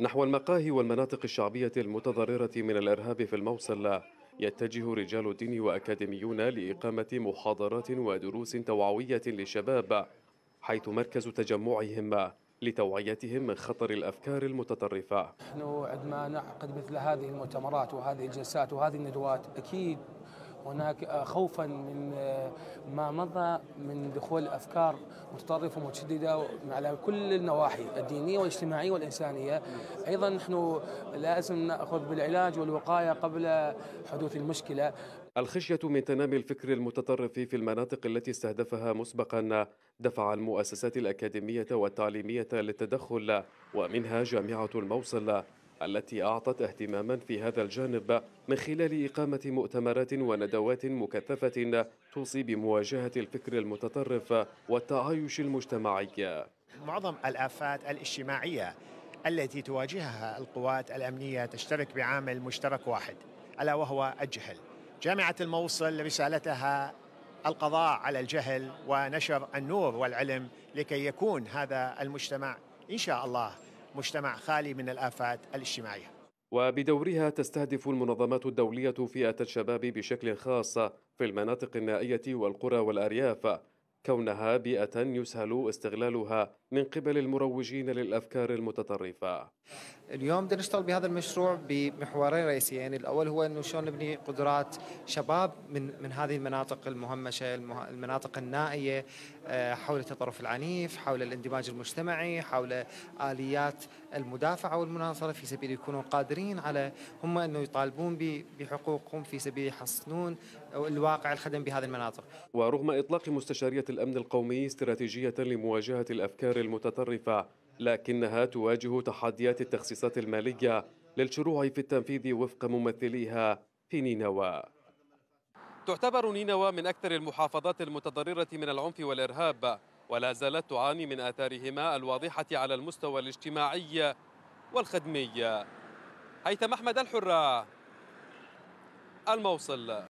نحو المقاهي والمناطق الشعبية المتضررة من الإرهاب في الموصل يتجه رجال الدين وأكاديميون لإقامة محاضرات ودروس توعوية للشباب حيث مركز تجمعهم لتوعيتهم من خطر الأفكار المتطرفة نحن عندما نعقد مثل هذه المؤتمرات وهذه الجلسات وهذه الندوات أكيد هناك آه، خوفا من آه، ما مضى من دخول افكار متطرفه ومتشدده على كل النواحي الدينيه والاجتماعيه والانسانيه ايضا نحن لازم ناخذ بالعلاج والوقايه قبل حدوث المشكله الخشيه من تنامي الفكر المتطرف في المناطق التي استهدفها مسبقا دفع المؤسسات الاكاديميه والتعليميه للتدخل ومنها جامعه الموصل التي أعطت اهتماما في هذا الجانب من خلال إقامة مؤتمرات وندوات مكثفة توصي بمواجهة الفكر المتطرف والتعايش المجتمعي معظم الآفات الاجتماعية التي تواجهها القوات الأمنية تشترك بعامل مشترك واحد ألا وهو الجهل جامعة الموصل رسالتها القضاء على الجهل ونشر النور والعلم لكي يكون هذا المجتمع إن شاء الله مجتمع خالي من الآفات الاجتماعية وبدورها تستهدف المنظمات الدولية فئة الشباب بشكل خاص في المناطق النائية والقرى والأرياف كونها بيئة يسهل استغلالها من قبل المروجين للأفكار المتطرفة اليوم بدنا نشتغل بهذا المشروع بمحورين رئيسيين يعني الأول هو أنه شلون نبني قدرات شباب من, من هذه المناطق المهمشة المناطق النائية آه، حول التطرف العنيف حول الاندماج المجتمعي حول آليات المدافعة والمناصرة في سبيل يكونوا قادرين على هم أنه يطالبون بحقوقهم في سبيل يحصنون الواقع الخدم بهذه المناطق ورغم إطلاق مستشارية الأمن القومي استراتيجية لمواجهة الأفكار المتطرفة لكنها تواجه تحديات التخصيصات المالية للشروع في التنفيذ وفق ممثليها في نينوى تعتبر نينوى من أكثر المحافظات المتضررة من العنف والإرهاب ولا زالت تعاني من آثارهما الواضحة على المستوى الاجتماعي والخدمي هيثم أحمد الحرة الموصل